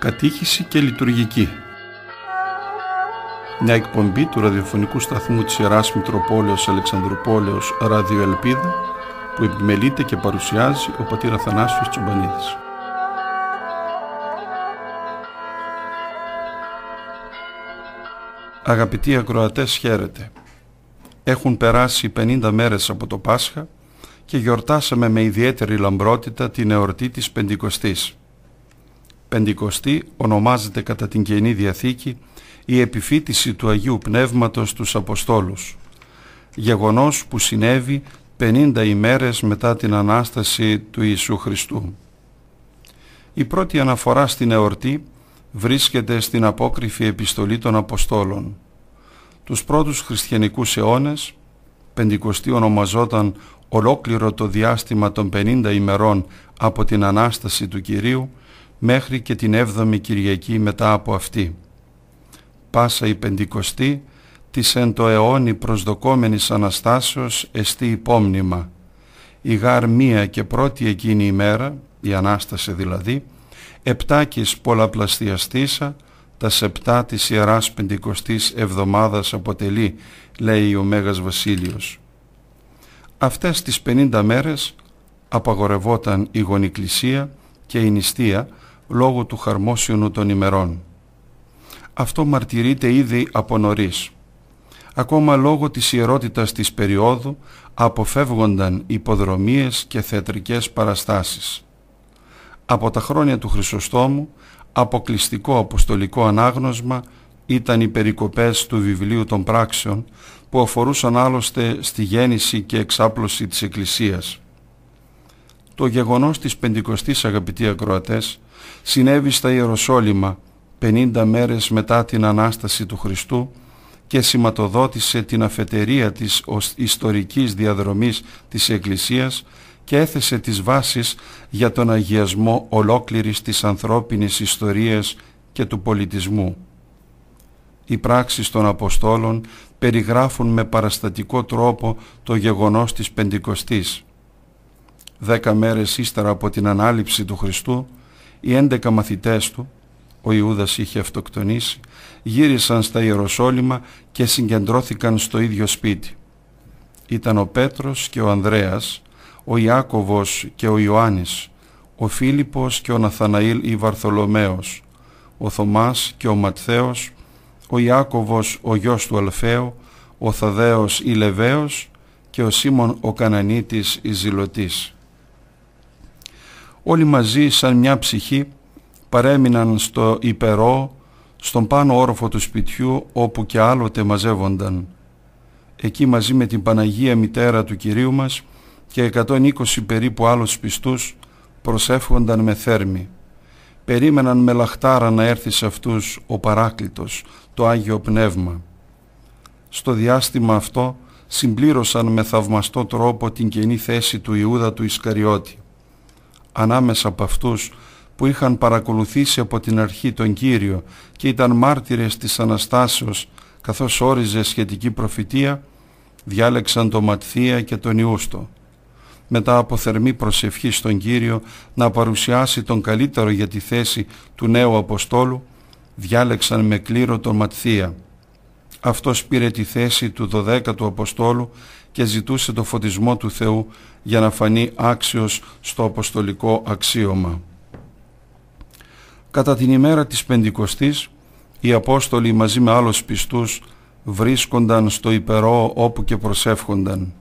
κατήχηση και λειτουργική. Μια εκπομπή του ραδιοφωνικού σταθμού της Ιεράς Μητροπόλεως Αλεξανδρουπόλεως Ραδιοελπίδα που επιμελείται και παρουσιάζει ο Πατήρ Αθανάσιος Τσομπανίδης. Αγαπητοί ακροατές χαίρετε. Έχουν περάσει 50 μέρες από το Πάσχα και γιορτάσαμε με ιδιαίτερη λαμπρότητα την εορτή της Πεντηκοστής. Πεντηκοστή ονομάζεται κατά την Καινή Διαθήκη η επιφύτηση του Αγίου Πνεύματος στους Αποστόλους, γεγονός που συνέβη 50 ημέρες μετά την Ανάσταση του Ιησού Χριστού. Η πρώτη αναφορά στην εορτή βρίσκεται στην απόκριφη επιστολή των Αποστόλων. Τους πρώτους χριστιανικούς αιώνες, πεντηκοστή ονομαζόταν ολόκληρο το διάστημα των 50 ημερών από την Ανάσταση του Κυρίου, μέχρι και την 7η Κυριακή μετά από αυτή. Πάσα η Πεντηκοστή της εν το αιώνι προσδοκόμενης Αναστάσεως εστί υπόμνημα. Η γάρ μία και πρώτη εκείνη ημέρα, η Ανάσταση δηλαδή, επτάκης πολλαπλαστιαστήσα, τα σεπτά της Ιεράς Πεντηκοστής εβδομάδας αποτελεί, λέει ο Μέγας Βασίλειος. Αυτές τις 50 μέρες απαγορευόταν η γονικλησία και η νηστεία λόγω του χαρμόσυνου των ημερών. Αυτό μαρτυρείται ήδη από νωρίς. Ακόμα λόγω της ιερότητας της περίοδου αποφεύγονταν υποδρομίες και θεατρικές παραστάσεις. Από τα χρόνια του Χρυσοστόμου αποκλειστικό αποστολικό ανάγνωσμα ήταν οι περικοπές του βιβλίου των πράξεων που αφορούσαν άλλωστε στη γέννηση και εξάπλωση της Εκκλησίας. Το γεγονός της Πεντηκοστής αγαπητοί ακροατές συνέβη στα Ιεροσόλυμα 50 μέρες μετά την Ανάσταση του Χριστού και σηματοδότησε την αφετερία της ως ιστορικής διαδρομής της Εκκλησίας και έθεσε τις βάσεις για τον αγιασμό ολόκληρης της ανθρώπινης ιστορίας και του πολιτισμού. Οι πράξεις των Αποστόλων περιγράφουν με παραστατικό τρόπο το γεγονός της Πεντηκοστής. Δέκα μέρες ύστερα από την ανάληψη του Χριστού οι έντεκα μαθητές του, ο Ιούδας είχε αυτοκτονήσει, γύρισαν στα Ιεροσόλυμα και συγκεντρώθηκαν στο ίδιο σπίτι. Ήταν ο Πέτρος και ο Ανδρέας, ο Ιάκωβος και ο Ιωάννης, ο Φίλιππος και ο Ναθαναήλ ή Βαρθολομαίος, ο Θωμάς και ο Ματθαίος, ο Ιάκωβος ο γιος του Αλφαίου, ο Θαδέος ή Λεβαίος και ο Σίμων ο Κανανίτης ή Ζηλωτής όλοι μαζί σαν μια ψυχή παρέμειναν στο υπερό, στον πάνω όροφο του σπιτιού όπου και άλλοτε μαζεύονταν. Εκεί μαζί με την Παναγία Μητέρα του Κυρίου μας και 120 περίπου άλλους πιστούς προσεύχονταν με θέρμη. Περίμεναν με λαχτάρα να έρθει σε αυτούς ο Παράκλητος, το Άγιο Πνεύμα. Στο διάστημα αυτό συμπλήρωσαν με θαυμαστό τρόπο την κενή θέση του Ιούδα του Ισκαριώτη ανάμεσα από αυτούς που είχαν παρακολουθήσει από την αρχή τον Κύριο και ήταν μάρτυρες της Αναστάσεως καθώς όριζε σχετική προφητεία, διάλεξαν τον Ματθία και τον Ιούστο. Μετά από θερμή προσευχή στον Κύριο να παρουσιάσει τον καλύτερο για τη θέση του νέου Αποστόλου, διάλεξαν με κλήρο τον Ματθία. Αυτός πήρε τη θέση του 12ου Αποστόλου και ζητούσε το φωτισμό του Θεού για να φανεί άξιος στο αποστολικό αξίωμα. Κατά την ημέρα της Πεντηκοστής, οι Απόστολοι μαζί με άλλους πιστούς βρίσκονταν στο υπερό όπου και προσεύχονταν.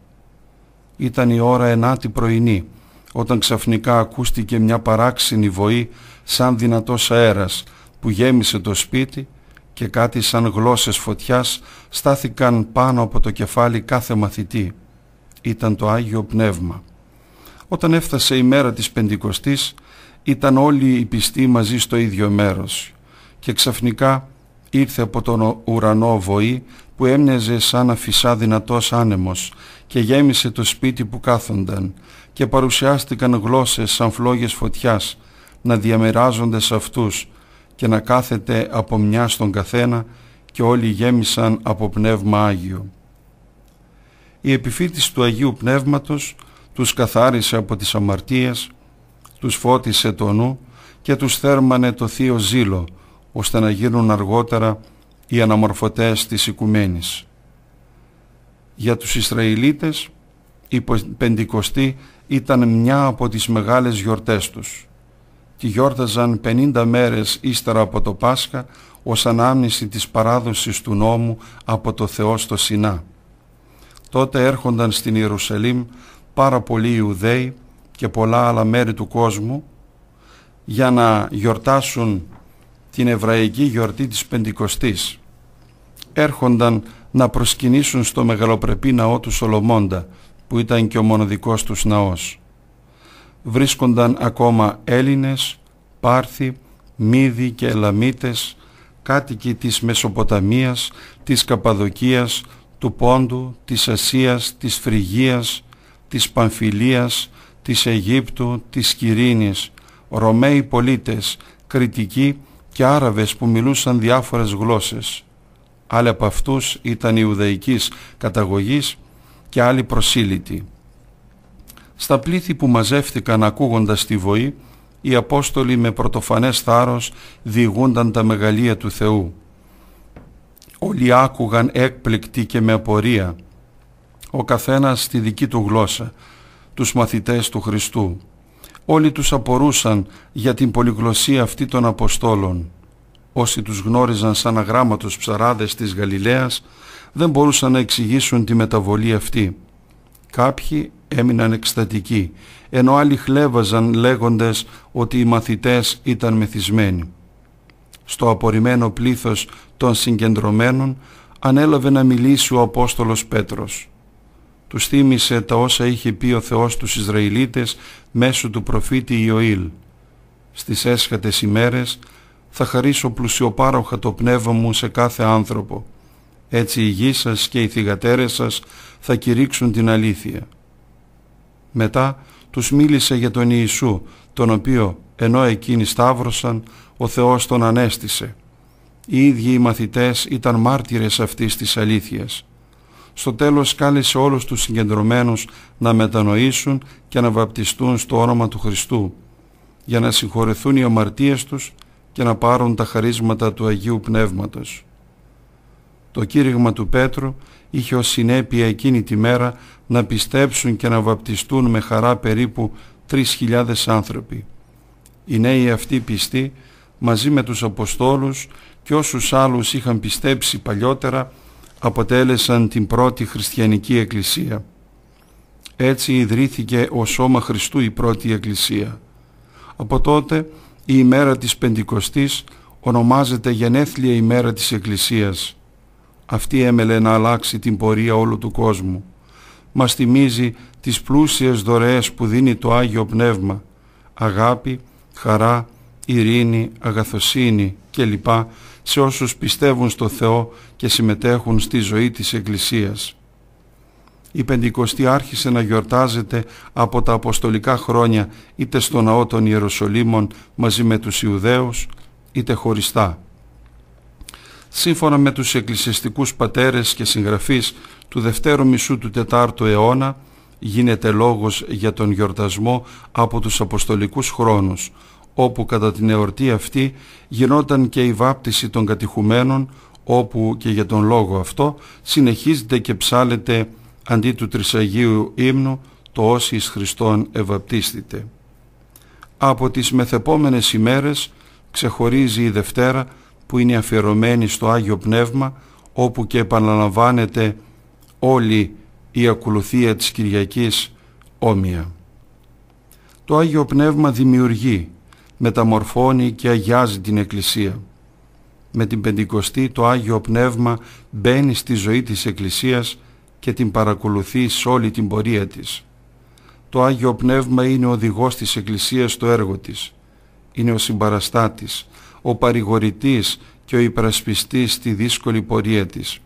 Ήταν η ώρα ενάτη πρωινή, όταν ξαφνικά ακούστηκε μια παράξενη βοή σαν δυνατός αέρας που γέμισε το σπίτι και κάτι σαν γλώσσες φωτιάς στάθηκαν πάνω από το κεφάλι κάθε μαθητή ήταν το Άγιο Πνεύμα. Όταν έφτασε η μέρα της Πεντηκοστής ήταν όλοι οι πιστοί μαζί στο ίδιο μέρος και ξαφνικά ήρθε από τον ουρανό βοή που έμοιαζε σαν αφισά δυνατός άνεμος και γέμισε το σπίτι που κάθονταν και παρουσιάστηκαν γλώσσες σαν φλόγες φωτιάς να διαμεράζονται σε αυτούς και να κάθεται από μια στον καθένα και όλοι γέμισαν από Πνεύμα Άγιο η επιφύτηση του Αγίου Πνεύματος τους καθάρισε από τις αμαρτίες, τους φώτισε το νου και τους θέρμανε το θείο ζήλο, ώστε να γίνουν αργότερα οι αναμορφωτές της οικουμένης. Για τους Ισραηλίτες η Πεντηκοστή ήταν μια από τις μεγάλες γιορτές τους. Τη γιόρταζαν 50 μέρες ύστερα από το Πάσχα ως ανάμνηση της παράδοσης του νόμου από το Θεό στο Σινά. Τότε έρχονταν στην Ιερουσαλήμ πάρα πολλοί Ιουδαίοι και πολλά άλλα μέρη του κόσμου για να γιορτάσουν την εβραϊκή γιορτή της Πεντηκοστής. Έρχονταν να προσκυνήσουν στο μεγαλοπρεπή ναό του Σολομώντα που ήταν και ο μοναδικός τους ναός. Βρίσκονταν ακόμα Έλληνες, Πάρθοι, Μύδοι και Ελαμίτες, κάτοικοι της Μεσοποταμίας, της Καπαδοκίας, του Πόντου, της Ασίας, της Φρυγίας, της Παμφιλίας, της Αιγύπτου, της Κυρίνης, Ρωμαίοι πολίτες, Κρητικοί και Άραβες που μιλούσαν διάφορες γλώσσες. Άλλοι από αυτούς ήταν Ιουδαϊκής καταγωγής και άλλοι προσήλυτοι. Στα πλήθη που μαζεύτηκαν ακούγοντας τη βοή, οι Απόστολοι με πρωτοφανές θάρρος διηγούνταν τα μεγαλεία του Θεού. Όλοι άκουγαν έκπληκτοι και με απορία, ο καθένας στη δική του γλώσσα, τους μαθητές του Χριστού. Όλοι τους απορούσαν για την πολυγλωσία αυτή των Αποστόλων. Όσοι τους γνώριζαν σαν αγράμματος ψαράδες της Γαλιλαίας δεν μπορούσαν να εξηγήσουν τη μεταβολή αυτή. Κάποιοι έμειναν εκστατικοί, ενώ άλλοι χλέβαζαν λέγοντας ότι οι μαθητές ήταν μεθυσμένοι. Στο απορριμμένο πλήθος των συγκεντρωμένων ανέλαβε να μιλήσει ο Απόστολος Πέτρος. Τους θύμισε τα όσα είχε πει ο Θεός τους Ισραηλίτες μέσω του προφήτη Ιωήλ. Στις έσχατες ημέρες θα χαρίσω πλουσιοπάροχα το πνεύμα μου σε κάθε άνθρωπο. Έτσι οι γη σας και οι θυγατέρες σας θα κηρύξουν την αλήθεια. Μετά τους μίλησε για τον Ιησού, τον οποίο ενώ εκείνοι σταύρωσαν, ο Θεός τον ανέστησε. Οι ίδιοι οι μαθητές ήταν μάρτυρες αυτής της αλήθειας. Στο τέλος κάλεσε όλους τους συγκεντρωμένους να μετανοήσουν και να βαπτιστούν στο όνομα του Χριστού για να συγχωρεθούν οι αμαρτίες τους και να πάρουν τα χαρίσματα του Αγίου Πνεύματος. Το κήρυγμα του Πέτρου είχε ως συνέπεια εκείνη τη μέρα να πιστέψουν και να βαπτιστούν με χαρά περίπου 3.000 άνθρωποι. Οι νέοι αυτοί πιστοί μαζί με τους Αποστόλους και όσους άλλους είχαν πιστέψει παλιότερα αποτέλεσαν την πρώτη χριστιανική εκκλησία. Έτσι ιδρύθηκε ο σώμα Χριστού η πρώτη εκκλησία. Από τότε η ημέρα της Πεντηκοστής ονομάζεται γενέθλια ημέρα της Εκκλησίας. Αυτή έμελε να αλλάξει την πορεία όλου του κόσμου. Μας θυμίζει τις πλούσιες δωρεές που δίνει το Άγιο Πνεύμα, αγάπη, χαρά, ειρήνη, αγαθοσύνη κλπ σε όσους πιστεύουν στο Θεό και συμμετέχουν στη ζωή της Εκκλησίας. Η Πεντηκοστή άρχισε να γιορτάζεται από τα Αποστολικά χρόνια είτε στο ναό των Ιεροσολύμων μαζί με τους Ιουδαίους είτε χωριστά. Σύμφωνα με τους εκκλησιαστικούς πατέρες και συγγραφείς του δευτέρου μισού του τετάρτου αιώνα γίνεται λόγος για τον γιορτασμό από τους Αποστολικούς χρόνους όπου κατά την εορτή αυτή γινόταν και η βάπτιση των κατηχουμένων, όπου και για τον λόγο αυτό συνεχίζεται και ψάλεται αντί του Τρισαγίου ύμνου το «Όσοι εις Χριστόν ευαπτίστητε». Από τις μεθεπόμενες ημέρες ξεχωρίζει η Δευτέρα που είναι αφιερωμένη στο Άγιο Πνεύμα όπου και επαναλαμβάνεται όλη η ακολουθία της Κυριακής όμοια. Το Άγιο Πνεύμα δημιουργεί, μεταμορφώνει και αγιάζει την Εκκλησία. Με την Πεντηκοστή το Άγιο Πνεύμα μπαίνει στη ζωή της Εκκλησίας και την παρακολουθεί σε όλη την πορεία της. Το Άγιο Πνεύμα είναι ο οδηγός της Εκκλησίας στο έργο της. Είναι ο συμπαραστάτης, ο παρηγορητής και ο υπερασπιστής στη δύσκολη πορεία της.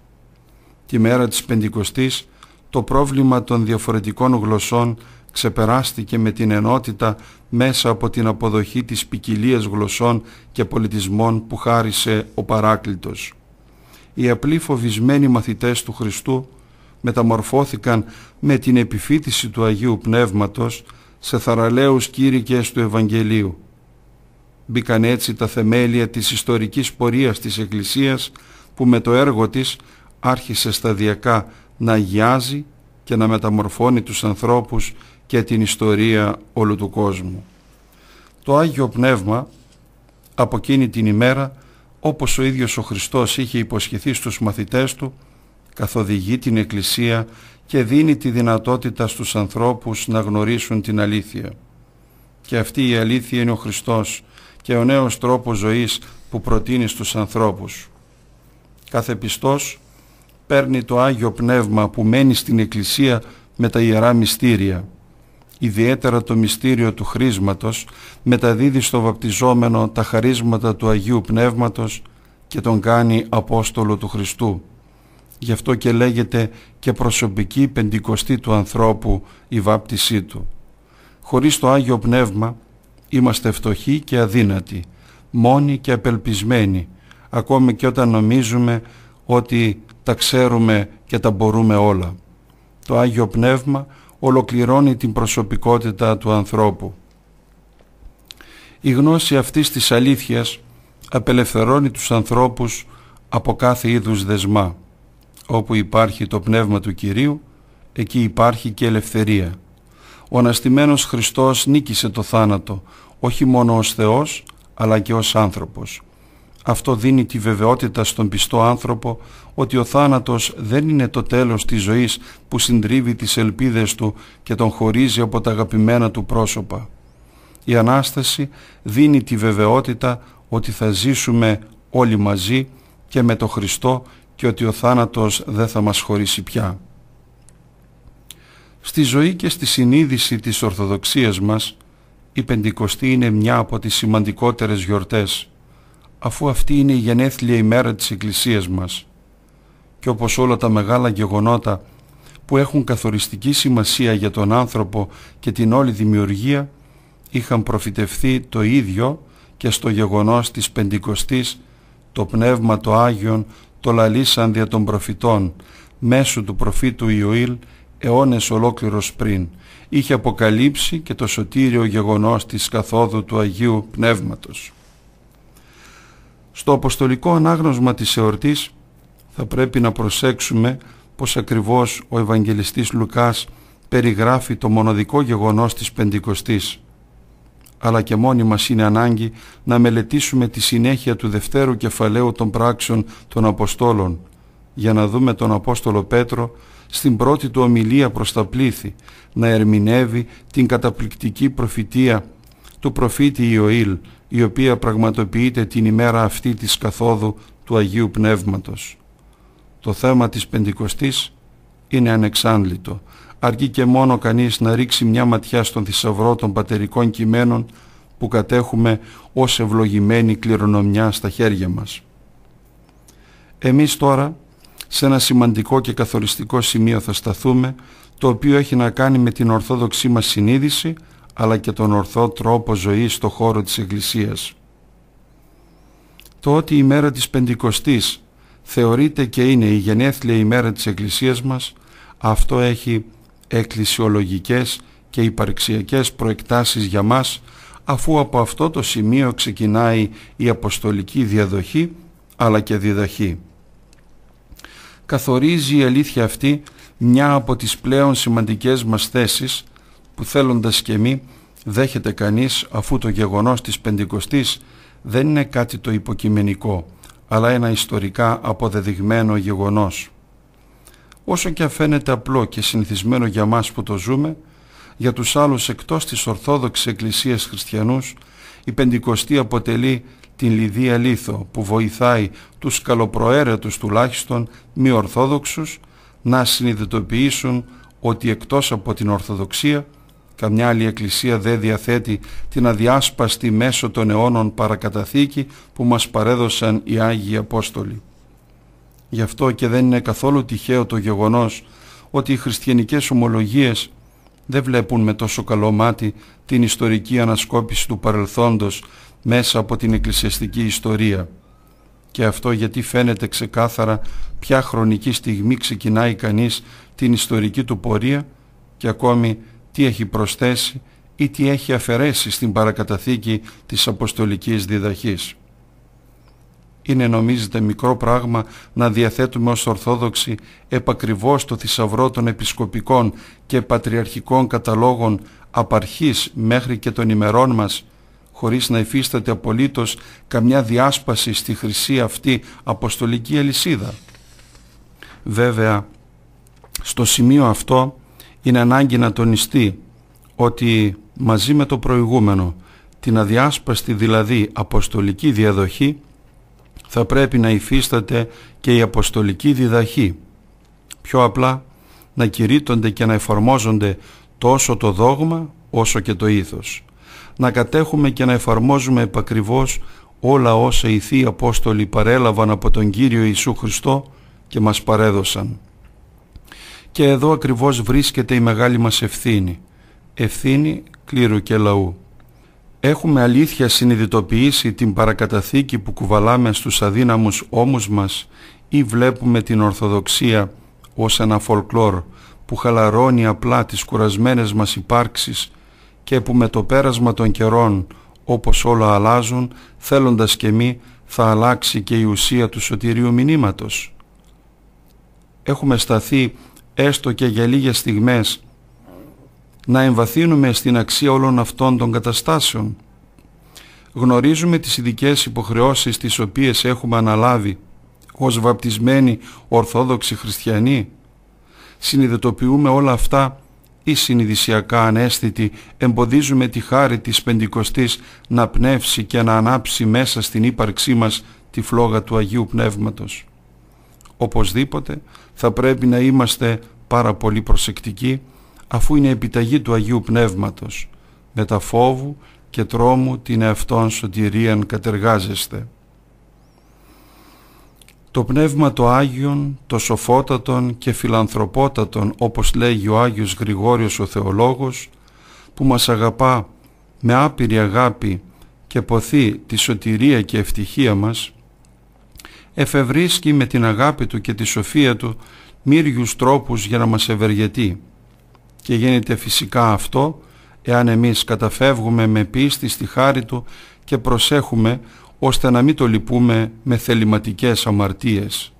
Τη μέρα της Πεντηκοστής το πρόβλημα των διαφορετικών γλωσσών ξεπεράστηκε με την ενότητα μέσα από την αποδοχή της ποικιλία γλωσσών και πολιτισμών που χάρισε ο Παράκλητος. Οι απλοί φοβισμένοι μαθητές του Χριστού μεταμορφώθηκαν με την επιφύτηση του Αγίου Πνεύματος σε θαραλέους κήρυκες του Ευαγγελίου. Μπήκαν έτσι τα θεμέλια της ιστορικής πορείας της Εκκλησίας που με το έργο της άρχισε σταδιακά να αγιάζει και να μεταμορφώνει τους ανθρώπους και την ιστορία όλου του κόσμου. Το Άγιο Πνεύμα από εκείνη την ημέρα όπως ο ίδιος ο Χριστός είχε υποσχεθεί στους μαθητές του καθοδηγεί την Εκκλησία και δίνει τη δυνατότητα στους ανθρώπους να γνωρίσουν την αλήθεια. Και αυτή η αλήθεια είναι ο Χριστός και ο νέος τρόπος ζωής που προτείνει στους ανθρώπους. Κάθε πιστός παίρνει το Άγιο Πνεύμα που μένει στην Εκκλησία με τα Ιερά Μυστήρια. Ιδιαίτερα το μυστήριο του χρήσματος μεταδίδει στο βαπτιζόμενο τα χαρίσματα του Αγίου Πνεύματος και τον κάνει Απόστολο του Χριστού. Γι' αυτό και λέγεται και προσωπική πεντηκοστή του ανθρώπου η βάπτισή του. Χωρίς το Άγιο Πνεύμα είμαστε φτωχοί και αδύνατοι, μόνοι και απελπισμένοι, ακόμη και όταν νομίζουμε ότι τα ξέρουμε και τα μπορούμε όλα. Το Άγιο Πνεύμα ολοκληρώνει την προσωπικότητα του ανθρώπου. Η γνώση αυτής της αλήθειας απελευθερώνει τους ανθρώπους από κάθε είδους δεσμά. Όπου υπάρχει το Πνεύμα του Κυρίου, εκεί υπάρχει και ελευθερία. Ο αναστημένος Χριστός νίκησε το θάνατο, όχι μόνο ως Θεός, αλλά και ως άνθρωπος. Αυτό δίνει τη βεβαιότητα στον πιστό άνθρωπο ότι ο θάνατος δεν είναι το τέλος της ζωής που συντρίβει τις ελπίδες του και τον χωρίζει από τα αγαπημένα του πρόσωπα. Η Ανάσταση δίνει τη βεβαιότητα ότι θα ζήσουμε όλοι μαζί και με το Χριστό και ότι ο θάνατος δεν θα μας χωρίσει πια. Στη ζωή και στη συνείδηση της Ορθοδοξίας μας η Πεντηκοστή είναι μια από τις σημαντικότερες γιορτές αφού αυτή είναι η γενέθλια ημέρα της Εκκλησίας μας και όπως όλα τα μεγάλα γεγονότα που έχουν καθοριστική σημασία για τον άνθρωπο και την όλη δημιουργία είχαν προφητευθεί το ίδιο και στο γεγονός της Πεντηκοστής το Πνεύμα το Άγιον το λαλήσαν δια των προφητών μέσω του προφήτου Ιωήλ αιώνες ολόκληρος πριν είχε αποκαλύψει και το σωτήριο γεγονός της καθόδου του Αγίου Πνεύματος. Στο αποστολικό ανάγνωσμα της εορτής θα πρέπει να προσέξουμε πως ακριβώς ο Ευαγγελιστής Λουκάς περιγράφει το μοναδικό γεγονός της Πεντηκοστής. Αλλά και μόνοι μας είναι ανάγκη να μελετήσουμε τη συνέχεια του δευτέρου κεφαλαίου των πράξεων των Αποστόλων για να δούμε τον Απόστολο Πέτρο στην πρώτη του ομιλία προς τα πλήθη να ερμηνεύει την καταπληκτική προφητεία του προφήτη Ιωήλ η οποία πραγματοποιείται την ημέρα αυτή της καθόδου του Αγίου Πνεύματος. Το θέμα της Πεντηκοστής είναι ανεξάντλητο. Αρκεί και μόνο κανείς να ρίξει μια ματιά στον θησαυρό των πατερικών κειμένων που κατέχουμε ως ευλογημένη κληρονομιά στα χέρια μας. Εμείς τώρα σε ένα σημαντικό και καθοριστικό σημείο θα σταθούμε το οποίο έχει να κάνει με την ορθόδοξή μας συνείδηση αλλά και τον ορθό τρόπο ζωής στο χώρο της Εκκλησίας. Το ότι η μέρα της Πεντηκοστής θεωρείται και είναι η γενέθλια ημέρα της Εκκλησίας μας, αυτό έχει εκκλησιολογικές και υπαρξιακές προεκτάσεις για μας, αφού από αυτό το σημείο ξεκινάει η αποστολική διαδοχή, αλλά και διδαχή. Καθορίζει η αλήθεια αυτή μια από τις πλέον σημαντικές μας θέσεις, που θέλοντας και μη δέχεται κανείς αφού το γεγονός της Πεντηκοστής δεν είναι κάτι το υποκειμενικό αλλά ένα ιστορικά αποδεδειγμένο γεγονός. Όσο και φαίνεται απλό και συνηθισμένο για μας που το ζούμε, για τους άλλους εκτός της Ορθόδοξης Εκκλησίας Χριστιανούς, η Πεντηκοστή αποτελεί την λιδία λίθο που βοηθάει τους καλοπροαίρετους τουλάχιστον μη Ορθόδοξους να συνειδητοποιήσουν ότι εκτός από την Ορθοδοξία Καμιά άλλη εκκλησία δεν διαθέτει την αδιάσπαστη μέσω των αιώνων παρακαταθήκη που μας παρέδωσαν οι Άγιοι Απόστολοι. Γι' αυτό και δεν είναι καθόλου τυχαίο το γεγονός ότι οι χριστιανικές ομολογίες δεν βλέπουν με τόσο καλό μάτι την ιστορική ανασκόπηση του παρελθόντος μέσα από την εκκλησιαστική ιστορία. Και αυτό γιατί φαίνεται ξεκάθαρα ποια χρονική στιγμή ξεκινάει κανείς την ιστορική του πορεία και ακόμη τι έχει προσθέσει ή τι έχει αφαιρέσει στην παρακαταθήκη της Αποστολικής Διδαχής. Είναι νομίζετε μικρό πράγμα να διαθέτουμε ως Ορθόδοξοι επακριβώς το θησαυρό των επισκοπικών και πατριαρχικών καταλόγων απαρχής μέχρι και των ημερών μας, χωρίς να υφίσταται απολύτως καμιά διάσπαση στη χρυσή αυτή αποστολική Ελισίδα. Βέβαια, στο σημείο αυτό είναι ανάγκη να τονιστεί ότι μαζί με το προηγούμενο την αδιάσπαστη δηλαδή αποστολική διαδοχή θα πρέπει να υφίσταται και η αποστολική διδαχή. Πιο απλά να κηρύττονται και να εφαρμόζονται τόσο το δόγμα όσο και το ήθος. Να κατέχουμε και να εφαρμόζουμε επακριβώς όλα όσα οι Θείοι Απόστολοι παρέλαβαν από τον Κύριο Ιησού Χριστό και μας παρέδωσαν. Και εδώ ακριβώς βρίσκεται η μεγάλη μας ευθύνη. Ευθύνη κλήρου και λαού. Έχουμε αλήθεια συνειδητοποιήσει την παρακαταθήκη που κουβαλάμε στους αδύναμους ώμους μας ή βλέπουμε την Ορθοδοξία ως ένα φολκλόρ που χαλαρώνει απλά τις κουρασμένες μας υπάρξεις και που με το πέρασμα των καιρών όπως όλα αλλάζουν θέλοντας και μη θα αλλάξει και η ουσία του σωτηρίου μηνύματος. Έχουμε σταθεί έστω και για λίγες στιγμές να εμβαθύνουμε στην αξία όλων αυτών των καταστάσεων. Γνωρίζουμε τις ειδικές υποχρεώσεις τις οποίες έχουμε αναλάβει ως βαπτισμένοι Ορθόδοξοι Χριστιανοί. Συνειδητοποιούμε όλα αυτά ή συνειδησιακά ανέσθητοι εμποδίζουμε τη χάρη της Πεντηκοστής να πνεύσει και να ανάψει μέσα στην ύπαρξή μας τη φλόγα του Αγίου Πνεύματος. Οπωσδήποτε θα πρέπει να είμαστε πάρα πολύ προσεκτικοί αφού είναι επιταγή του Αγίου Πνεύματος με τα φόβου και τρόμου την εαυτόν σωτηρίαν κατεργάζεστε. Το Πνεύμα το Άγιον, το Σοφότατον και Φιλανθρωπότατον όπως λέγει ο Άγιος Γρηγόριος ο Θεολόγος που μας αγαπά με άπειρη αγάπη και ποθεί τη σωτηρία και ευτυχία μας εφευρίσκει με την αγάπη του και τη σοφία του μύριους τρόπους για να μας ευεργετεί. Και γίνεται φυσικά αυτό εάν εμείς καταφεύγουμε με πίστη στη χάρη του και προσέχουμε ώστε να μην το λυπούμε με θεληματικές αμαρτίες.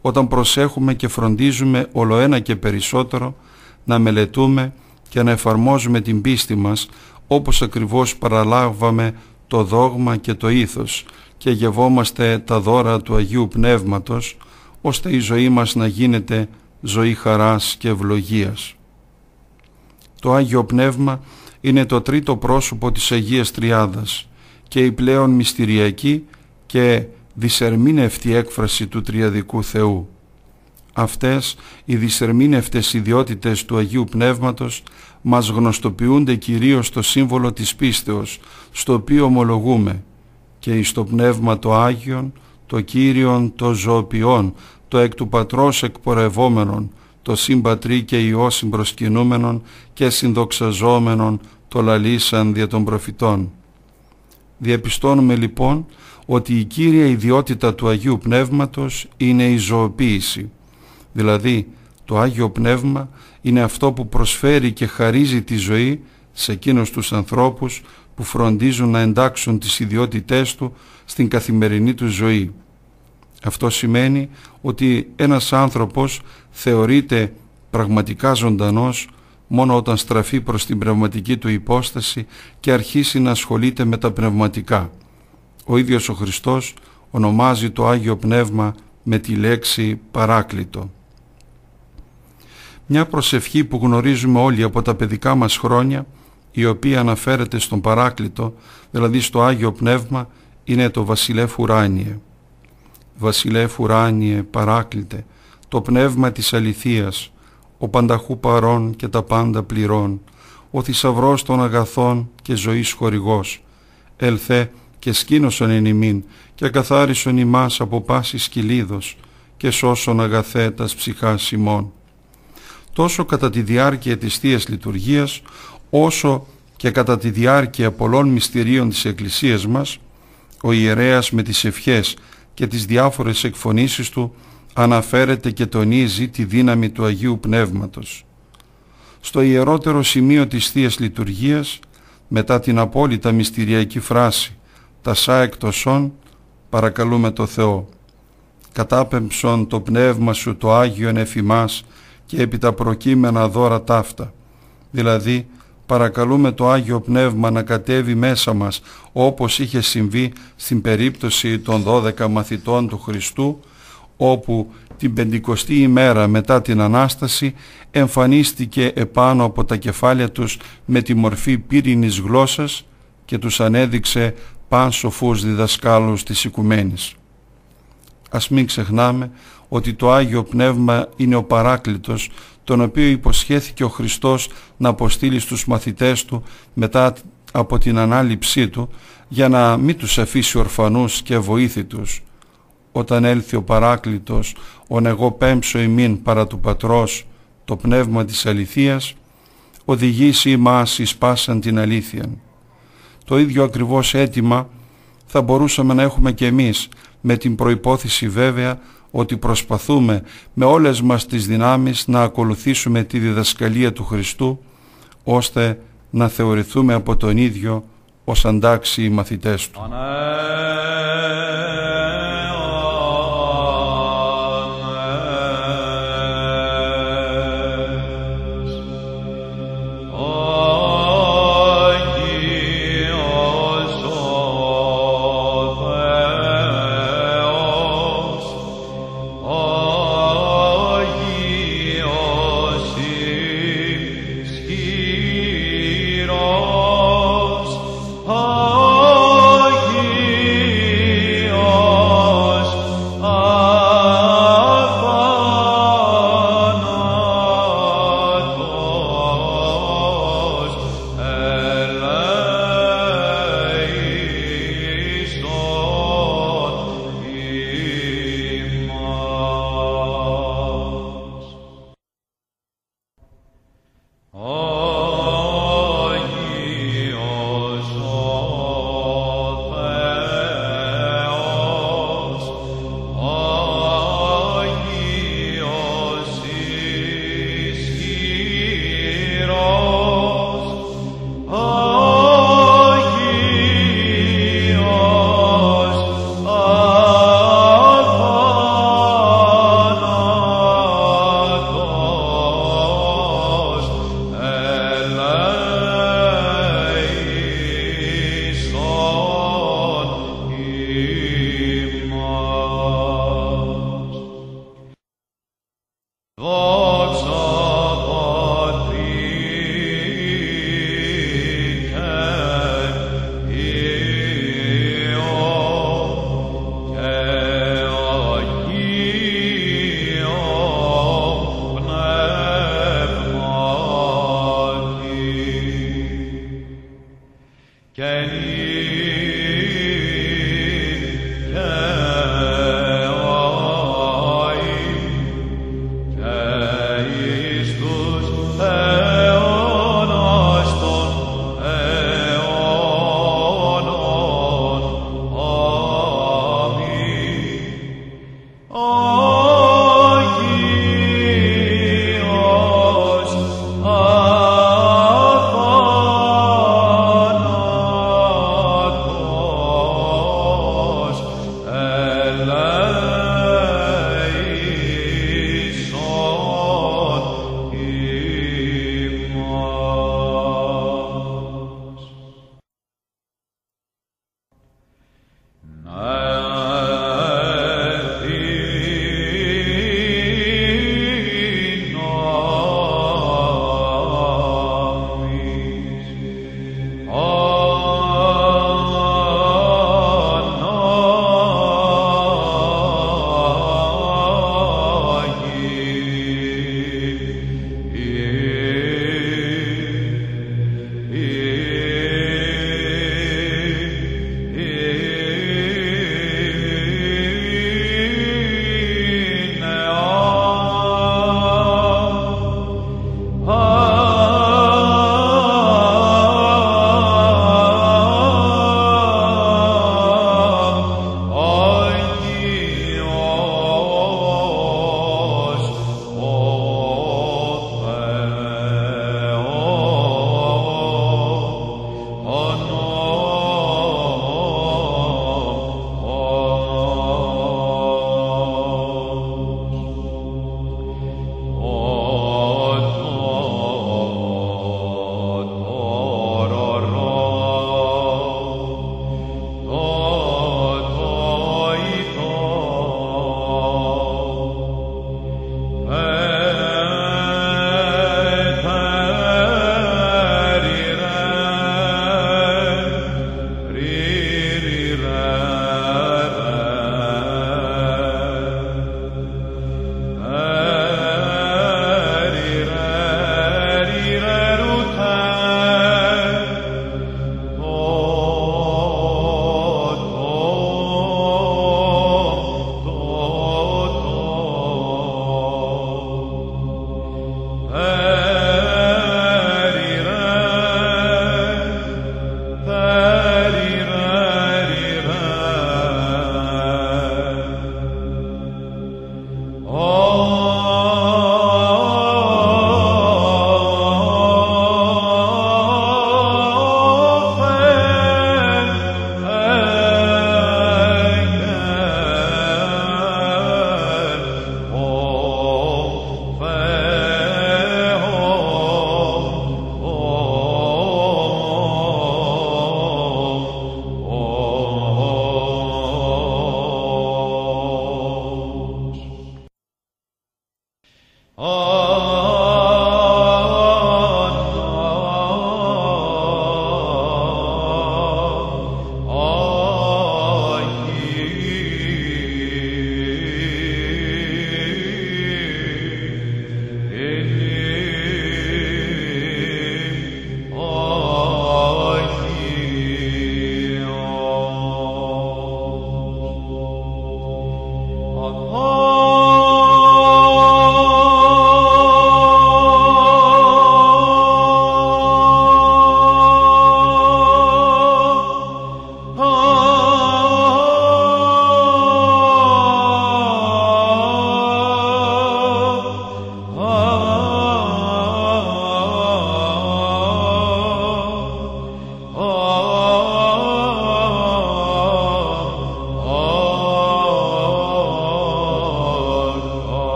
Όταν προσέχουμε και φροντίζουμε όλο ένα και περισσότερο να μελετούμε και να εφαρμόζουμε την πίστη μας όπως ακριβώς παραλάβαμε το δόγμα και το ήθος και γευόμαστε τα δώρα του Αγίου Πνεύματος, ώστε η ζωή μας να γίνεται ζωή χαράς και ευλογίας. Το Άγιο Πνεύμα είναι το τρίτο πρόσωπο της Αγίας Τριάδας και η πλέον μυστηριακή και δυσερμήνευτη έκφραση του Τριαδικού Θεού. Αυτές οι δυσερμήνευτες ιδιότητες του Αγίου Πνεύματος μας γνωστοποιούνται κυρίως στο σύμβολο της πίστεως, στο οποίο ομολογούμε και εις το Πνεύμα το Άγιον, το Κύριον το Ζωοποιών, το εκ του Πατρός εκπορευόμενον, το Συμπατρί και Υιός συμπροσκυνούμενον και συνδοξαζόμενον το λαλήσαν δια των προφητών. Διαπιστώνουμε λοιπόν ότι η κύρια ιδιότητα του Αγίου Πνεύματος είναι η ζωοποίηση, δηλαδή το Άγιο Πνεύμα είναι αυτό που προσφέρει και χαρίζει τη ζωή σε εκείνους τους ανθρώπους που φροντίζουν να εντάξουν τις ιδιότητές του στην καθημερινή τους ζωή. Αυτό σημαίνει ότι ένας άνθρωπος θεωρείται πραγματικά ζωντανός μόνο όταν στραφεί προς την πνευματική του υπόσταση και αρχίσει να ασχολείται με τα πνευματικά. Ο ίδιος ο Χριστός ονομάζει το Άγιο Πνεύμα με τη λέξη παράκλητο. Μια προσευχή που γνωρίζουμε όλοι από τα παιδικά μας χρόνια η οποία αναφέρεται στον Παράκλητο, δηλαδή στο Άγιο Πνεύμα, είναι το Βασιλεύ Ουράνιε. Βασιλεύ Ουράνιε, Παράκλητε, το πνεύμα της αληθείας, ο πανταχού παρών και τα πάντα πληρών, ο θησαυρός των αγαθών και ζωής χορηγός, ελθέ και σκήνωσον εν ημίν και καθάρισον ημάς από πάσης σκυλίδος και σώσον αγαθέτας ψυχάς ημών. Τόσο κατά τη διάρκεια της Θείας Λειτουργίας, όσο και κατά τη διάρκεια πολλών μυστηρίων της Εκκλησίας μας, ο ιερέας με τις ευχές και τις διάφορες εκφωνήσεις του αναφέρεται και τονίζει τη δύναμη του Αγίου Πνεύματος. Στο ιερότερο σημείο της Θείας Λειτουργίας, μετά την απόλυτα μυστηριακή φράση «Τα σα εκτοσών, παρακαλούμε το Θεό». Κατάπεμψον το πνεύμα σου το Άγιον εφημάς και επί τα προκείμενα δώρα ταύτα, δηλαδή παρακαλούμε το Άγιο Πνεύμα να κατέβει μέσα μας όπως είχε συμβεί στην περίπτωση των 12 μαθητών του Χριστού όπου την πεντηκοστή ημέρα μετά την Ανάσταση εμφανίστηκε επάνω από τα κεφάλια τους με τη μορφή πύρινης γλώσσας και τους ανέδειξε παν διδασκάλους της οικουμένης. Ας μην ξεχνάμε ότι το Άγιο Πνεύμα είναι ο παράκλητος τον οποίο υποσχέθηκε ο Χριστός να αποστείλει στους μαθητές του μετά από την ανάληψή του για να μην τους αφήσει ορφανούς και βοήθητους. Όταν έλθει ο Παράκλητος, ον εγώ πέμψω ημίν παρά του Πατρός, το πνεύμα της αληθείας, οδηγήσει ημάς εις πάσαν την αλήθεια. Το ίδιο ακριβώς αίτημα θα μπορούσαμε να έχουμε και εμείς, με την προϋπόθεση βέβαια ότι προσπαθούμε με όλες μας τις δυνάμεις να ακολουθήσουμε τη διδασκαλία του Χριστού ώστε να θεωρηθούμε από τον ίδιο ως αντάξιοι μαθητές του. Yeah.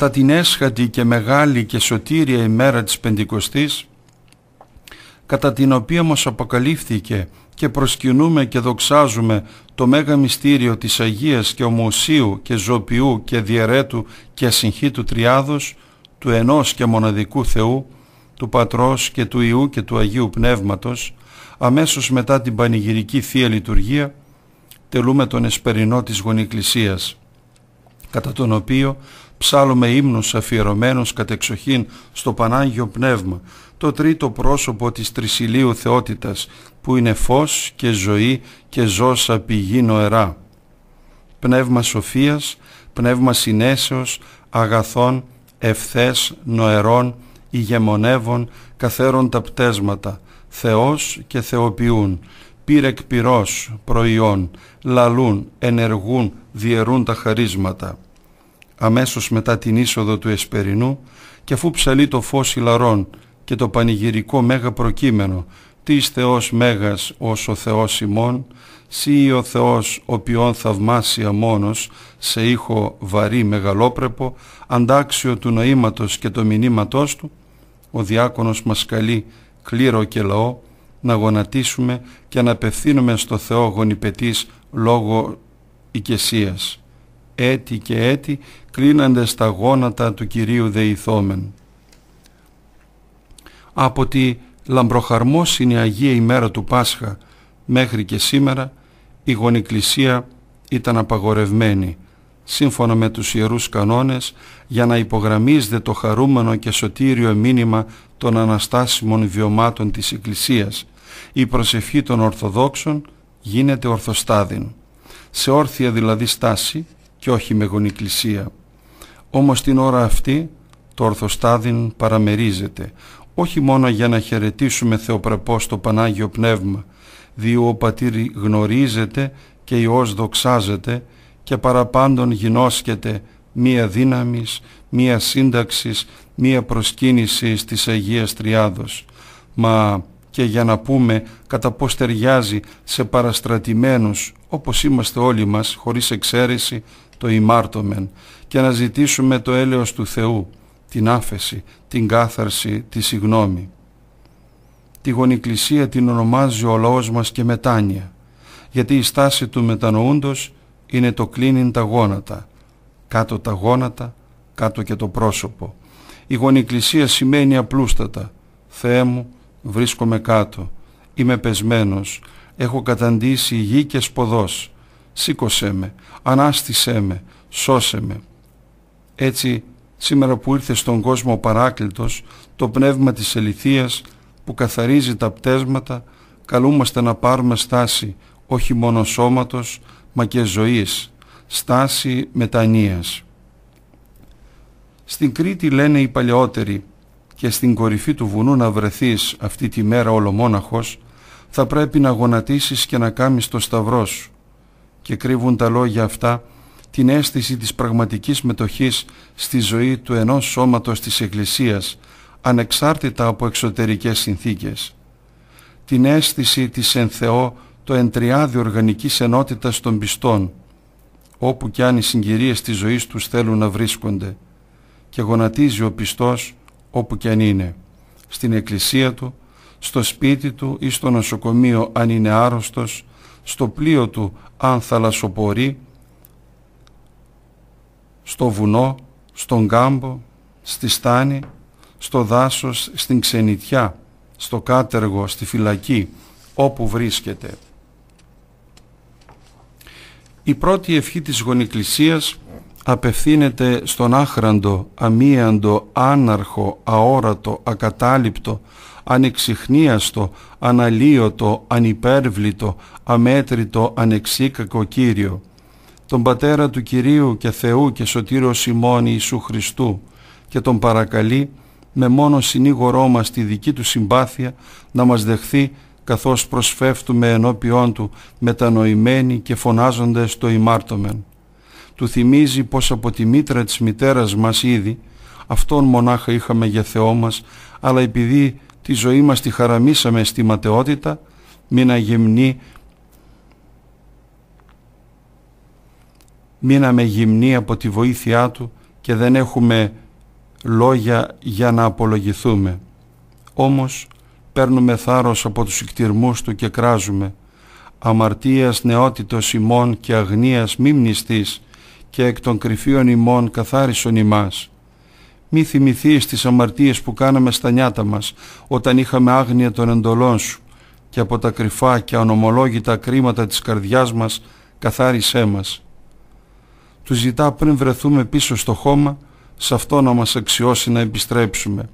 κατά την έσχατη και μεγάλη και σωτήρια ημέρα της Πεντηκοστής, κατά την οποία μας αποκαλύφθηκε και προσκυνούμε και δοξάζουμε το μέγα μυστήριο της Αγίας και Ομοσίου και Ζωπιού και Διαιρέτου και Ασυγχήτου Τριάδος, του ενός και μοναδικού Θεού, του Πατρός και του Ιού και του Αγίου Πνεύματος, αμέσως μετά την Πανηγυρική Θεία Λειτουργία, τελούμε τον εσπερινό της Γονικλησίας, κατά τον οποίο ψάλομε ύμνος αφιερωμένος κατεξοχήν στο Πανάγιο Πνεύμα, το τρίτο πρόσωπο της Τρισιλίου Θεότητας, που είναι φως και ζωή και ζώσα πηγή νοερά. Πνεύμα σοφίας, πνεύμα συνέσεως, αγαθών, ευθές, νοερών, ηγεμονεύων, καθέρων τα πτέσματα, Θεός και Θεοποιούν, πύρεκ πυρός, προϊόν, λαλούν, ενεργούν, διαιρούν τα χαρίσματα αμέσως μετά την είσοδο του Εσπερινού και αφού ψαλεί το φως ηλαρών και το πανηγυρικό μέγα προκείμενο «Τις Θεός Μέγας ως ο Θεός ημών, σύ ο Θεός οποίον θαυμάσια μόνος σε ήχο βαρύ μεγαλόπρεπο, αντάξιο του νοήματος και το μηνύματός του, ο διάκονος μας καλεί κλήρο και λαό να γονατίσουμε και να απευθύνουμε στο Θεό γονιπετής λόγω οικεσίας έτη και έτη κλείνανται στα γόνατα του Κυρίου Δεϊθόμεν. Από τη λαμπροχαρμόσυνη Αγία ημέρα του Πάσχα μέχρι και σήμερα η γονικλησία ήταν απαγορευμένη σύμφωνα με τους Ιερούς Κανόνες για να υπογραμμίζεται το χαρούμενο και σωτήριο μήνυμα των αναστάσιμων βιωμάτων της Εκκλησίας. Η προσευχή των Ορθοδόξων γίνεται ορθοστάδιν. Σε όρθια δηλαδή στάση και όχι με γονικλησία. Όμως την ώρα αυτή το ορθοστάδιν παραμερίζεται, όχι μόνο για να χαιρετήσουμε θεοπρεπώς το Πανάγιο Πνεύμα, διότι ο Πατήρ γνωρίζεται και Υιός δοξάζεται και παραπάντων γινώσκεται μία δύναμης, μία σύνταξης, μία προσκύνησης της Αγίας Τριάδος. Μα και για να πούμε κατά πώς ταιριάζει σε παραστρατημένους όπως είμαστε όλοι μας χωρίς εξαίρεση το ημάρτωμεν και να ζητήσουμε το έλεος του Θεού, την άφεση, την κάθαρση, τη συγνώμη. Τη γονικλησία την ονομάζει ο λαός μας και μετάνοια, γιατί η στάση του μετανοούντος είναι το κλείνιν τα γόνατα, κάτω τα γόνατα, κάτω και το πρόσωπο. Η γονικλησία σημαίνει απλούστατα «Θεέ μου, βρίσκομαι κάτω, είμαι πεσμένος, έχω καταντήσει γη και σποδός, σήκωσέ με, ανάστησέ με, σώσε με. Έτσι σήμερα που ήρθε στον κόσμο ο Παράκλητος, το πνεύμα της ελιθίας που καθαρίζει τα πτέσματα, καλούμαστε να πάρουμε στάση όχι μόνο σώματος, μα και ζωής, στάση μετανοίας. Στην Κρήτη λένε οι παλαιότεροι και στην κορυφή του βουνού να βρεθείς αυτή τη μέρα ολομόναχος, θα πρέπει να γονατίσεις και να κάμεις το σταυρό σου και κρύβουν τα λόγια αυτά την αίσθηση της πραγματικής μετοχής στη ζωή του ενός σώματος της Εκκλησίας ανεξάρτητα από εξωτερικές συνθήκες την αίσθηση της εν Θεό το εντριάδι οργανικής ενότητας των πιστών όπου κι αν οι συγκυρίες της ζωής τους θέλουν να βρίσκονται και γονατίζει ο πιστός όπου κι αν είναι στην εκκλησία του, στο σπίτι του ή στο νοσοκομείο αν είναι άρρωστος στο πλοίο του αν θαλασσοπορεί στο βουνό, στον κάμπο, στη στάνη, στο δάσος, στην ξενιτιά, στο κάτεργο, στη φυλακή, όπου βρίσκεται. Η πρώτη ευχή της γονικλησίας απευθύνεται στον άχραντο, αμίαντο, άναρχο, αόρατο, ακατάληπτο, ανεξιχνίαστο, αναλύωτο, ανυπέρβλητο, αμέτρητο, ανεξίκακο Κύριο, τον Πατέρα του Κυρίου και Θεού και Σωτήρος ημών Ιησού Χριστού και τον παρακαλεί με μόνο συνήγορό μας τη δική του συμπάθεια να μας δεχθεί καθώς προσφεύτουμε ενώπιόν του μετανοημένοι και φωνάζοντες το ημάρτωμεν. Του θυμίζει πως από τη μήτρα της μητέρας μας ήδη, αυτόν μονάχα είχαμε για Θεό μας, αλλά επειδή τη ζωή μας τη χαραμίσαμε στη ματαιότητα μην μείναμε γυμνοί από τη βοήθειά Του και δεν έχουμε λόγια για να απολογηθούμε. Όμως παίρνουμε θάρρος από τους εκτιρμούς Του και κράζουμε αμαρτίας νεότητος ημών και αγνίας μη μνηστής και εκ των κρυφίων ημών καθάρισον ημάς μη θυμηθείς τις αμαρτίες που κάναμε στα νιάτα μας όταν είχαμε άγνοια των εντολών σου και από τα κρυφά και ανομολόγητα κρίματα της καρδιάς μας καθάρισέ μας. Του ζητά πριν βρεθούμε πίσω στο χώμα σε αυτό να μας αξιώσει να επιστρέψουμε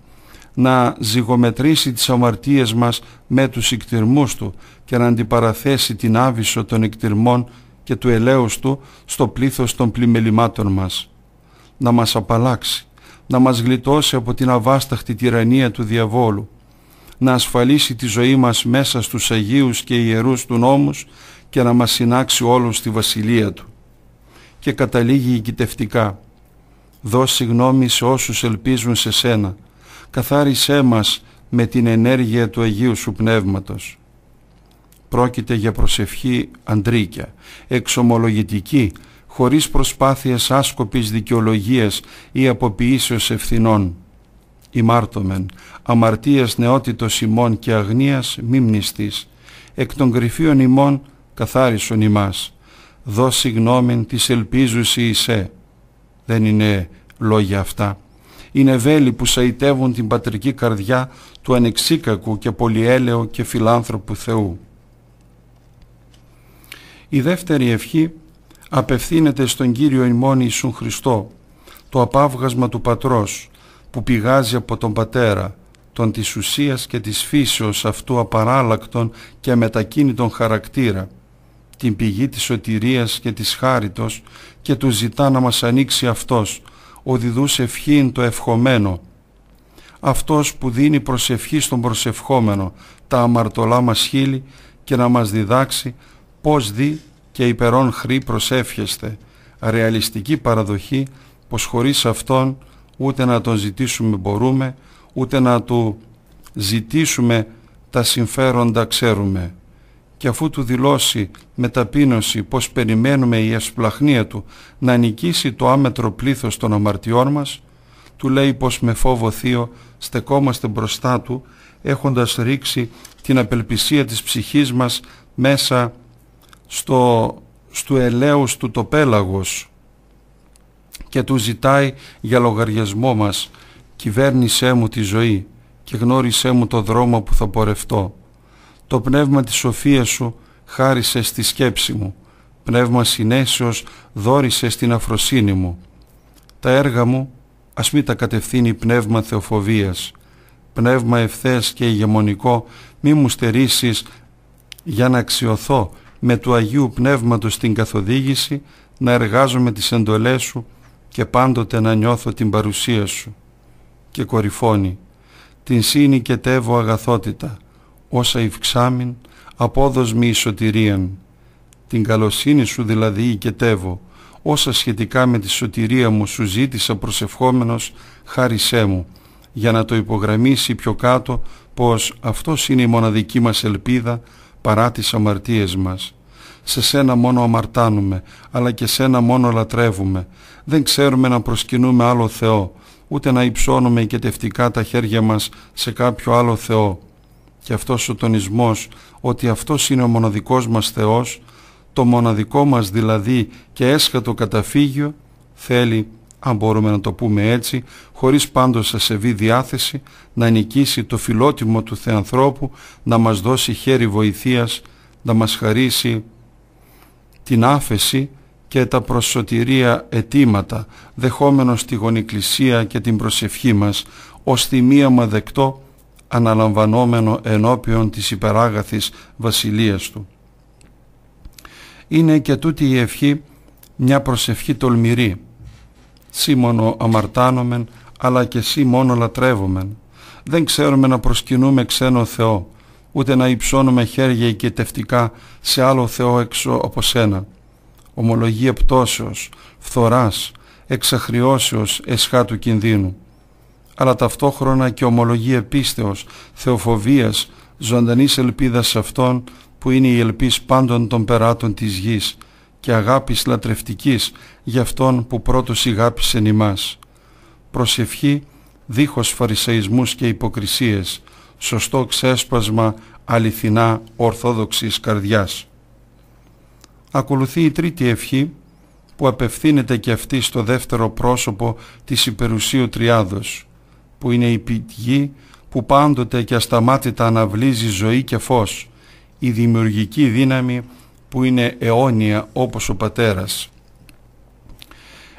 να ζυγομετρήσει τις αμαρτίες μας με τους εκτιρμούς του και να αντιπαραθέσει την άβυσο των εκτιρμών και του ελαίους του στο πλήθος των πλημελημάτων μας. Να μας απαλλάξει να μας γλιτώσει από την αβάσταχτη τυραννία του διαβόλου, να ασφαλίσει τη ζωή μας μέσα στους Αγίους και Ιερούς του νόμους και να μας συνάξει όλους στη Βασιλεία Του. Και καταλήγει οικητευτικά δώσε συγνώμη σε όσους ελπίζουν σε Σένα, καθάρισέ μας με την ενέργεια του Αγίου Σου Πνεύματος». Πρόκειται για προσευχή αντρίκια, εξομολογητική, χωρίς προσπάθειες άσκοπης δικαιολογίας ή αποποιήσεως ευθυνών. Ημάρτωμεν, αμαρτίας νεότητος ημών και αγνίας μημνιστής. εκ των κρυφίων ημών καθάρισον ημάς, Δώ συγνώμην της ελπίζουσι εισέ. Δεν είναι λόγια αυτά. Είναι βέλη που σαϊτεύουν την πατρική καρδιά του ανεξίκακου και πολυέλεου και φιλάνθρωπου Θεού. Η δεύτερη ευχή απευθύνεται στον Κύριο ημών Ιησού Χριστό, το απάβγασμα του Πατρός, που πηγάζει από τον Πατέρα, τον της ουσίας και της φύσεως αυτού απαράλλακτον και μετακίνητον χαρακτήρα, την πηγή της σωτηρίας και της χάριτος και του ζητά να μας ανοίξει Αυτός, ο διδούς ευχήν το ευχομένο, αυτός που δίνει προσευχή στον προσευχόμενο τα αμαρτωλά μας χείλη και να μας διδάξει πώς δει και υπερών χρή προσεύχεστε, ρεαλιστική παραδοχή πως χωρίς Αυτόν ούτε να Τον ζητήσουμε μπορούμε, ούτε να Του ζητήσουμε τα συμφέροντα ξέρουμε. Και αφού Του δηλώσει με ταπείνωση πως περιμένουμε η ασπλαχνία Του να νικήσει το άμετρο πλήθος των αμαρτιών μας, Του λέει πως με φόβο θείο στεκόμαστε μπροστά Του έχοντας ρίξει την απελπισία της ψυχής μας μέσα στο, στο ελέους του το πέλαγος και του ζητάει για λογαριασμό μας «Κυβέρνησέ μου τη ζωή και γνώρισέ μου το δρόμο που θα πορευτώ. Το πνεύμα της σοφίας σου χάρισε στη σκέψη μου, πνεύμα συνέσεως δόρισε στην αφροσύνη μου. Τα έργα μου ας μην τα κατευθύνει πνεύμα θεοφοβίας, πνεύμα ευθέας και ηγεμονικό μη μου στερήσεις για να αξιωθώ με του Αγίου Πνεύματος την καθοδήγηση να εργάζομαι τις εντολές σου και πάντοτε να νιώθω την παρουσία σου. Και κορυφώνει την σύνη και τεύω αγαθότητα όσα υψάμιν απόδοσμη ισοτηρίαν. Την καλοσύνη σου δηλαδή οικετεύω όσα σχετικά με τη σωτηρία μου σου ζήτησα προσευχόμενος χάρισέ μου για να το υπογραμμίσει πιο κάτω πως αυτός είναι η μοναδική μας ελπίδα παρά τις αμαρτίες μας. Σε σένα μόνο αμαρτάνουμε, αλλά και σένα μόνο λατρεύουμε. Δεν ξέρουμε να προσκυνούμε άλλο Θεό, ούτε να υψώνουμε οικετευτικά τα χέρια μας σε κάποιο άλλο Θεό. Και αυτός ο τονισμός ότι αυτός είναι ο μοναδικός μας Θεός, το μοναδικό μας δηλαδή και έσχατο καταφύγιο, θέλει αν μπορούμε να το πούμε έτσι, χωρίς πάντως ασεβή διάθεση να νικήσει το φιλότιμο του Θεανθρώπου, να μας δώσει χέρι βοηθείας, να μας χαρίσει την άφεση και τα προσωτηρία αιτήματα, δεχόμενος τη γονικλησία και την προσευχή μας, ως θυμίαμα δεκτό αναλαμβανόμενο ενώπιον της υπεράγαθης βασιλείας του. Είναι και τούτη η ευχή μια προσευχή τολμηρή, σύ μόνο αμαρτάνομεν, αλλά και σύ μόνο λατρεύομεν. Δεν ξέρουμε να προσκυνούμε ξένο Θεό, ούτε να υψώνουμε χέρια οικετευτικά σε άλλο Θεό έξω από σένα. Ομολογεί πτώσεως, φθοράς, εξαχριώσεως του κινδύνου. Αλλά ταυτόχρονα και ομολογεί πίστεως, θεοφοβίας, ζωντανής ελπίδας σε Αυτόν που είναι η ελπίς πάντων των περάτων της γης, και αγάπης λατρευτικής για αυτόν που πρώτος ηγάπησεν ημάς. Προσευχή δίχως φαρισαϊσμούς και υποκρισίες, σωστό ξέσπασμα αληθινά ορθόδοξης καρδιάς. Ακολουθεί η τρίτη ευχή που απευθύνεται και αυτή στο δεύτερο πρόσωπο της υπερουσίου τριάδος, που είναι η πηγή που πάντοτε και ασταμάτητα αναβλύζει ζωή και φως, η δημιουργική δύναμη που είναι αιώνια όπως ο πατέρας.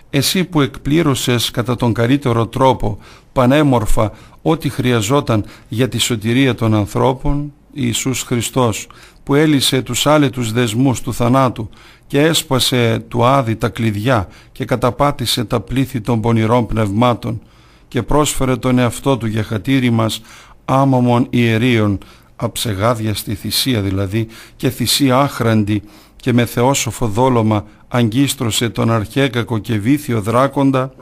Εσύ που εκπλήρωσες κατά τον καλύτερο τρόπο πανέμορφα ό,τι χρειαζόταν για τη σωτηρία των ανθρώπων, Ιησούς Χριστός, που έλυσε τους άλετους δεσμούς του θανάτου και έσπασε του άδη τα κλειδιά και καταπάτησε τα πλήθη των πονηρών πνευμάτων και πρόσφερε τον εαυτό του για χατήρι μας άμαμων ιερίων αψεγάδια στη θυσία δηλαδή και θυσία άχραντη και με θεόσοφο δόλωμα αγκίστρωσε τον αρχέκακο και βήθιο δράκοντα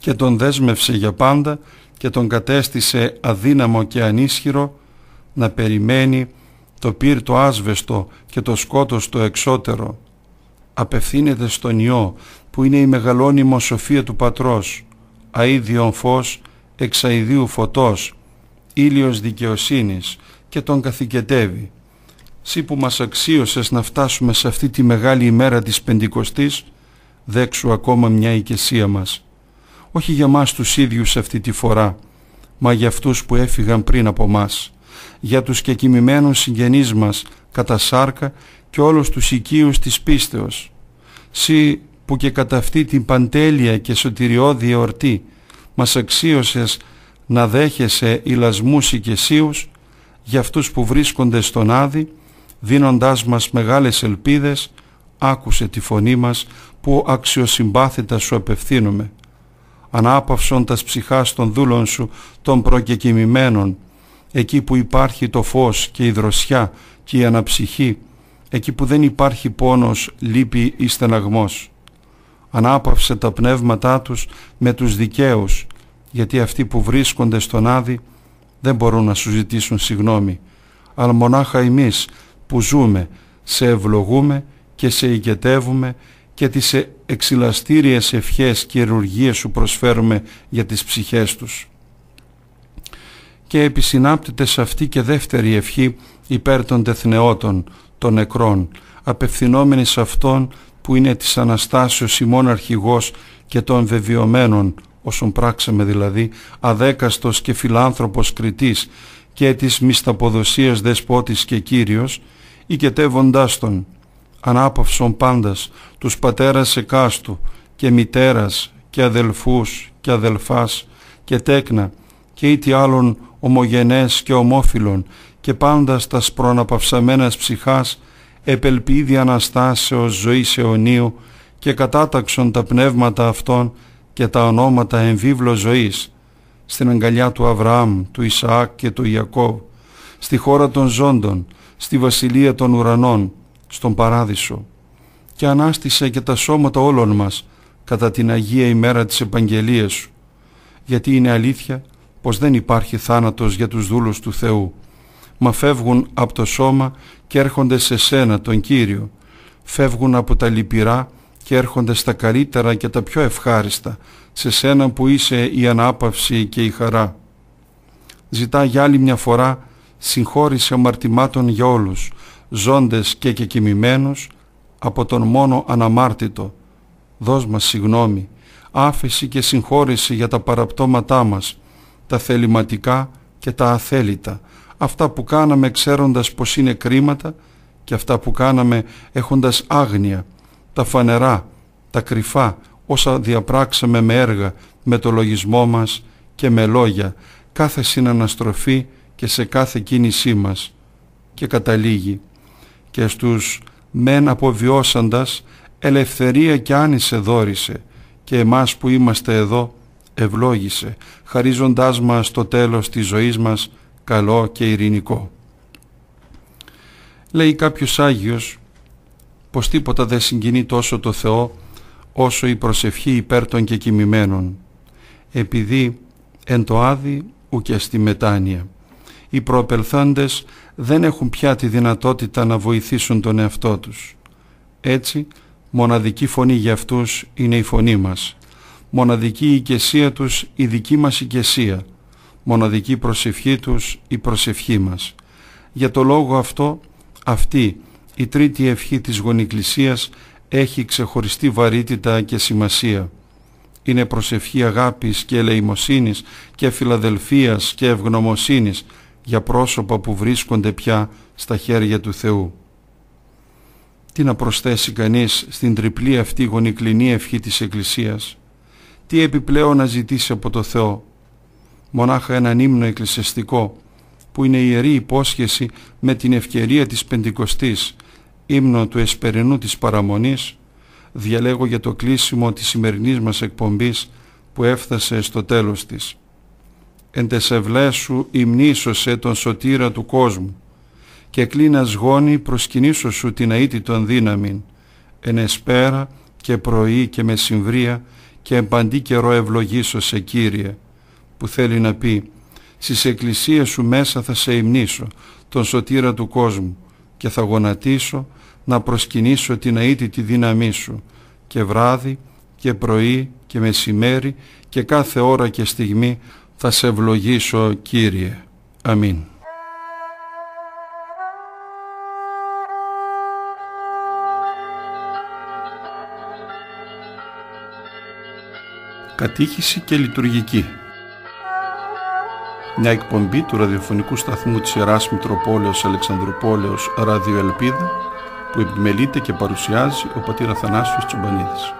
και τον δέσμευσε για πάντα και τον κατέστησε αδύναμο και ανίσχυρο να περιμένει το το άσβεστο και το σκότος το εξώτερο. Απευθύνεται στον ιό που είναι η μεγαλώνυμο σοφία του Πατρός, αίδιον φως εξαιδίου φωτός, ήλιος δικαιοσύνης, και τον καθηκετεύει. Συ που μας αξίωσες να φτάσουμε σε αυτή τη μεγάλη ημέρα της Πεντηκοστής, δέξου ακόμα μια ηκεσία μας. Όχι για μας τους ίδιους αυτή τη φορά, μα για αυτούς που έφυγαν πριν από μας, για τους και κοιμημένους συγγενείς μας κατά σάρκα και όλους τους οικείους της πίστεως. Συ που και κατά αυτή την παντέλεια και σωτηριώδη εορτή μας αξίωσες να δέχεσαι ηλασμούς οικεσίους, για αυτούς που βρίσκονται στον Άδη, δίνοντάς μας μεγάλες ελπίδες, άκουσε τη φωνή μας που αξιοσυμπάθητα σου απευθύνουμε. Ανάπαυσον τας ψυχάς των δούλων σου των προκεκοιμημένων, εκεί που υπάρχει το φως και η δροσιά και η αναψυχή, εκεί που δεν υπάρχει πόνος, λύπη ή στεναγμός. Ανάπαυσε τα πνεύματά τους με τους δικαίους, γιατί αυτοί που βρίσκονται στον Άδη δεν μπορούν να σου ζητήσουν συγνώμη αλλά μονάχα εμείς που ζούμε σε ευλογούμε και σε ηγετεύουμε και τις ε, εξυλαστήριες ευχές και εργουργίες σου προσφέρουμε για τις ψυχές τους. Και επισυνάπτεται σε αυτή και δεύτερη ευχή υπέρ των τεθνεώτων, των νεκρών, απευθυνόμενοι σε Αυτόν που είναι της Αναστάσεως ημών αρχηγός και των βεβαιωμένων όσον πράξαμε δηλαδή, αδέκαστος και φιλάνθρωπος κριτής και της μισθαποδοσίας δεσπότης και κύριος, οικετεύοντάς τον, ανάπαυσον πάντας, τους πατέρας εκάστου και μητέρας και αδελφούς και αδελφάς και τέκνα και ήτι άλλων ομογενές και ομόφυλων και πάντας τας προαναπαυσαμένας ψυχάς επελπίδη Αναστάσεως ζωής αιωνίου και κατάταξον τα πνεύματα αυτών και τα ονόματα βίβλο ζωής στην αγκαλιά του Αβραάμ, του Ισαάκ και του Ιακώβ στη χώρα των ζώντων, στη βασιλεία των ουρανών, στον παράδεισο και ανάστησε και τα σώματα όλων μας κατά την Αγία ημέρα της Επαγγελίας σου γιατί είναι αλήθεια πως δεν υπάρχει θάνατος για τους δούλους του Θεού μα φεύγουν από το σώμα και έρχονται σε σένα τον Κύριο φεύγουν από τα λυπηρά και έρχονται στα καλύτερα και τα πιο ευχάριστα σε σένα που είσαι η ανάπαυση και η χαρά. Ζητά για άλλη μια φορά συγχώρηση αμαρτημάτων για όλους, ζώντες και κεκοιμημένους από τον μόνο αναμάρτητο. Δώσ' μας συγνώμη, άφηση και συγχώρηση για τα παραπτώματά μας, τα θεληματικά και τα αθέλητα, αυτά που κάναμε ξέροντας πως είναι κρίματα και αυτά που κάναμε έχοντας άγνοια τα φανερά, τα κρυφά, όσα διαπράξαμε με έργα, με το λογισμό μας και με λόγια, κάθε συναναστροφή και σε κάθε κίνησή μας και καταλήγει και στους μεν αποβιώσαντας ελευθερία και άνησε δόρισε και εμάς που είμαστε εδώ ευλόγησε χαρίζοντάς μας το τέλος της ζωής μας καλό και ειρηνικό λέει κάποιος Άγιος πως τίποτα δεν συγκινεί τόσο το Θεό όσο η προσευχή υπέρ των και κοιμημένων επειδή εν το άδει ουκ στη μετάνοια οι προπελθάντες δεν έχουν πια τη δυνατότητα να βοηθήσουν τον εαυτό τους έτσι μοναδική φωνή για αυτούς είναι η φωνή μας μοναδική οικεσία τους η δική μας οικεσία μοναδική προσευχή τους η προσευχή μας για το λόγο αυτό αυτοί η τρίτη ευχή της γονικλησίας έχει ξεχωριστή βαρύτητα και σημασία. Είναι προσευχή αγάπης και ελεημοσύνης και φιλαδελφίας και ευγνωμοσύνης για πρόσωπα που βρίσκονται πια στα χέρια του Θεού. Τι να προσθέσει κανείς στην τριπλή αυτή γονικλινή ευχή της Εκκλησίας. Τι επιπλέον να ζητήσει από το Θεό. Μονάχα έναν ύμνο εκκλησιαστικό που είναι ιερή υπόσχεση με την ευκαιρία της Πεντηκοστής ύμνο του εσπερινού της παραμονής διαλέγω για το κλείσιμο της σημερινής μας εκπομπής που έφτασε στο τέλος της. Εν τεσευλέσου υμνήσωσε τον σωτήρα του κόσμου και κλίνας γόνη προσκυνήσω σου την αίτη των δύναμην εν εσπέρα και πρωί και μεσημβρία και εμπαντή καιρό σε Κύριε που θέλει να πει στις εκκλησίες σου μέσα θα σε υμνήσω τον σωτήρα του κόσμου και θα γονατίσω να προσκυνήσω την αίτητη δύναμή σου και βράδυ και πρωί και μεσημέρι και κάθε ώρα και στιγμή θα σε ευλογήσω Κύριε. Αμήν. Κατήχηση και λειτουργική μια εκπομπή του ραδιοφωνικού σταθμού της Ιεράς Μητροπόλεως Αλεξανδρουπόλεως Ραδιοελπίδα που επιμελείται και παρουσιάζει ο πατήρ Αθανάσιος Τσομπανίδης.